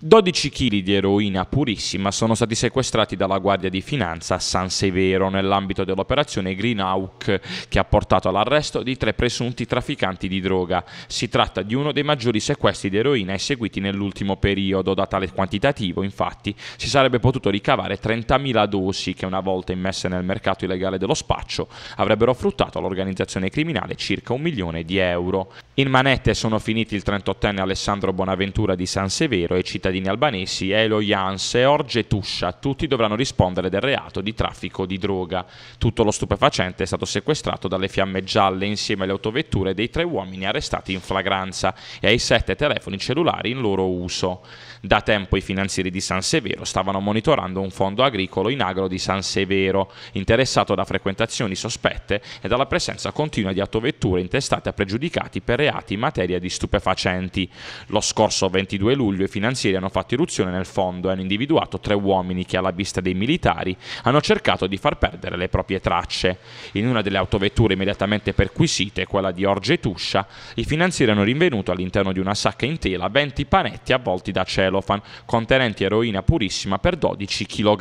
12 kg di eroina purissima sono stati sequestrati dalla Guardia di Finanza a San Severo nell'ambito dell'operazione Green Hawk che ha portato all'arresto di tre presunti trafficanti di droga. Si tratta di uno dei maggiori sequestri di eroina eseguiti nell'ultimo periodo. Da tale quantitativo, infatti, si sarebbe potuto ricavare 30.000 dosi che una volta immesse nel mercato illegale dello spaccio avrebbero fruttato all'organizzazione criminale circa un milione di euro. In manette sono finiti il 38enne Alessandro Bonaventura di San Severo e cittadini cittadini albanesi Elo Jans e Orge Tuscia. Tutti dovranno rispondere del reato di traffico di droga. Tutto lo stupefacente è stato sequestrato dalle fiamme gialle insieme alle autovetture dei tre uomini arrestati in flagranza e ai sette telefoni cellulari in loro uso. Da tempo i finanzieri di San Severo stavano monitorando un fondo agricolo in agro di San Severo, interessato da frequentazioni sospette e dalla presenza continua di autovetture intestate a pregiudicati per reati in materia di stupefacenti. Lo scorso 22 luglio i finanzieri hanno fatto irruzione nel fondo e hanno individuato tre uomini che alla vista dei militari hanno cercato di far perdere le proprie tracce. In una delle autovetture immediatamente perquisite, quella di Orge Tuscia, i finanzieri hanno rinvenuto all'interno di una sacca in tela 20 panetti avvolti da celofan contenenti eroina purissima per 12 kg.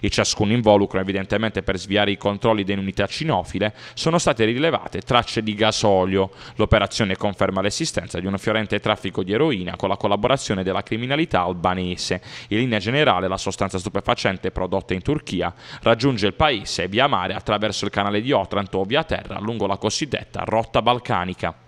E ciascun involucro, evidentemente per sviare i controlli dell'unità cinofile, sono state rilevate tracce di gasolio. L'operazione conferma l'esistenza di un fiorente traffico di eroina con la collaborazione della criminalità criminalità albanese. In linea generale la sostanza stupefacente prodotta in Turchia raggiunge il paese via mare attraverso il canale di Otranto o via terra lungo la cosiddetta rotta balcanica.